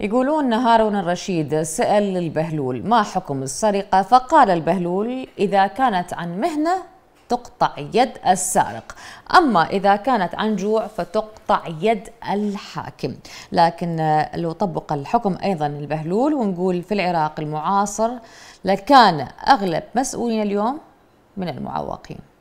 يقولون هارون الرشيد سأل البهلول ما حكم السرقة فقال البهلول إذا كانت عن مهنة تقطع يد السارق أما إذا كانت عن جوع فتقطع يد الحاكم لكن لو طبق الحكم أيضا البهلول ونقول في العراق المعاصر لكان أغلب مسؤولين اليوم من المعوقين